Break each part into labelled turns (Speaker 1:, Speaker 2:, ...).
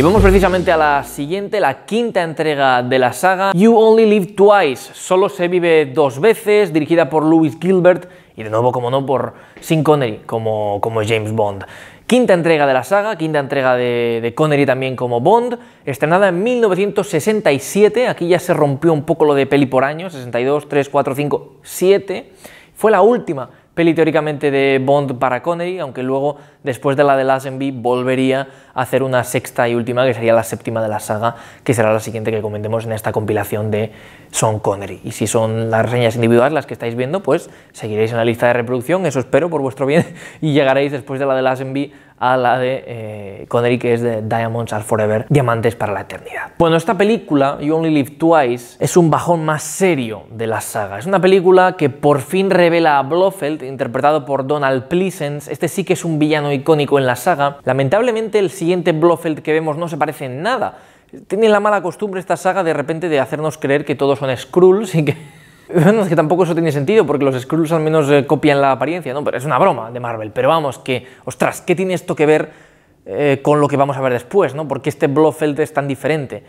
Speaker 1: Y vamos precisamente a la siguiente, la quinta entrega de la saga, You Only Live Twice, Solo se vive dos veces, dirigida por louis Gilbert y de nuevo, como no, por Sin Connery como, como James Bond. Quinta entrega de la saga, quinta entrega de, Connery también como Bond, estrenada en 1967, aquí ya se rompió un poco lo de peli por año, 62, 3, 4, 5, 7, fue la última peli teóricamente de Bond para Connery, aunque luego, después de la de Envy, volvería hacer una sexta y última, que sería la séptima de la saga, que será la siguiente que comentemos en esta compilación de son Connery. Y si son las reseñas individuales las que estáis viendo, pues seguiréis en la lista de reproducción, eso espero por vuestro bien, y llegaréis después de la de lasenby a la de eh, Connery, que es de Diamonds Are Forever, Diamantes para la Eternidad. Bueno, esta película, You Only Live Twice, es un bajón más serio de la saga. Es una película que por fin revela a Blofeld, interpretado por Donald Pleasence. Este sí que es un villano icónico en la saga. Lamentablemente, el siguiente Blofeld que vemos no se parece en nada. Tienen la mala costumbre esta saga de repente de hacernos creer que todos son Skrulls y que... que tampoco eso tiene sentido, porque los Skrulls al menos eh, copian la apariencia, ¿no? Pero es una broma de Marvel. Pero vamos, que, ostras, ¿qué tiene esto que ver eh, con lo que vamos a ver después, ¿no? Porque este Blofeld es tan diferente.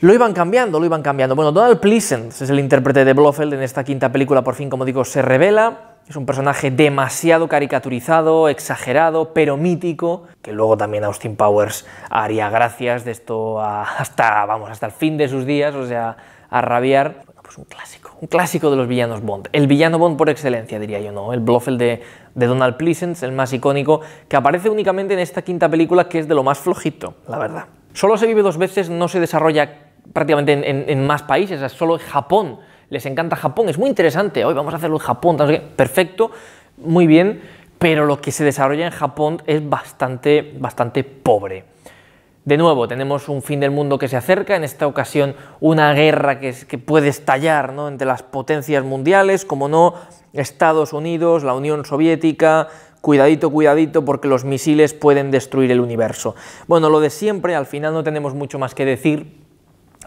Speaker 1: Lo iban cambiando, lo iban cambiando. Bueno, Donald Pleasant es el intérprete de Blofeld en esta quinta película, por fin, como digo, se revela. Es un personaje demasiado caricaturizado, exagerado, pero mítico, que luego también Austin Powers haría gracias de esto hasta, vamos, hasta el fin de sus días, o sea, a rabiar. pues un clásico, un clásico de los villanos Bond. El villano Bond por excelencia, diría yo, ¿no? El bluffel de, Donald Pleasence, el más icónico, que aparece únicamente en esta quinta película, que es de lo más flojito, la verdad. Solo se vive dos veces, no se desarrolla prácticamente en, más países, solo en Japón les encanta Japón, es muy interesante, hoy vamos a hacerlo en Japón, perfecto, muy bien, pero lo que se desarrolla en Japón es bastante, bastante pobre. De nuevo, tenemos un fin del mundo que se acerca, en esta ocasión una guerra que, puede estallar entre las potencias mundiales, como no Estados Unidos, la Unión Soviética, cuidadito, cuidadito, porque los misiles pueden destruir el universo. Bueno, lo de siempre, al final no tenemos mucho más que decir,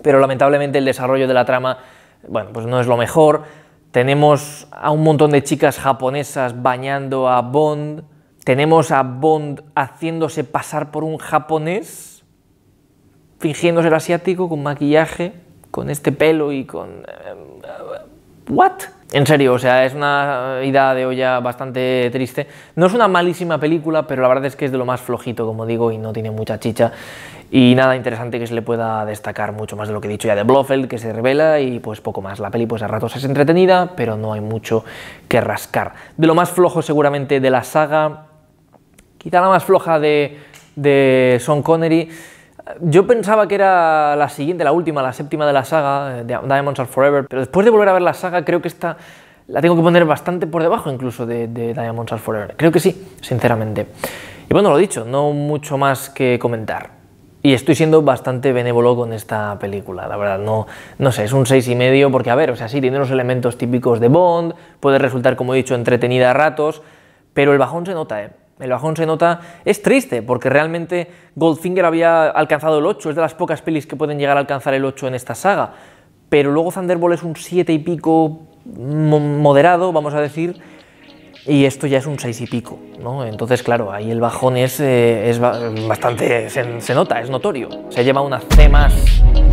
Speaker 1: pero lamentablemente el desarrollo de la trama bueno, pues no es lo mejor. Tenemos a un montón de chicas japonesas bañando a Bond. Tenemos a Bond haciéndose pasar por un japonés, Fingiéndose el asiático, con maquillaje, con este pelo y con... Eh, eh, ¿What? En serio, o sea, es una idea de olla bastante triste. No es una malísima película, pero la verdad es que es de lo más flojito, como digo, y no tiene mucha chicha. Y nada interesante que se le pueda destacar mucho más de lo que he dicho ya de Blofeld, que se revela, y pues poco más. La peli pues a ratos es entretenida, pero no hay mucho que rascar. De lo más flojo seguramente de la saga, quizá la más floja de, de Sean Connery, yo pensaba que era la siguiente, la última, la séptima de la saga, eh, de Diamonds Are Forever, pero después de volver a ver la saga creo que esta la tengo que poner bastante por debajo incluso de, Diamonds Are Forever. Creo que sí, sinceramente. Y bueno, lo dicho, no mucho más que comentar. Y estoy siendo bastante benévolo con esta película, la verdad, no, no sé, es un seis y medio porque, a ver, o sea, sí, tiene los elementos típicos de Bond, puede resultar, como he dicho, entretenida a ratos, pero el bajón se nota, ¿eh? El bajón se nota, es triste, porque realmente Goldfinger había alcanzado el 8, es de las pocas pelis que pueden llegar a alcanzar el 8 en esta saga, pero luego Thunderbolt es un 7 y pico moderado, vamos a decir, y esto ya es un 6 y pico, ¿no? Entonces, claro, ahí el bajón es, eh, es bastante, se, nota, es notorio, se lleva una C más.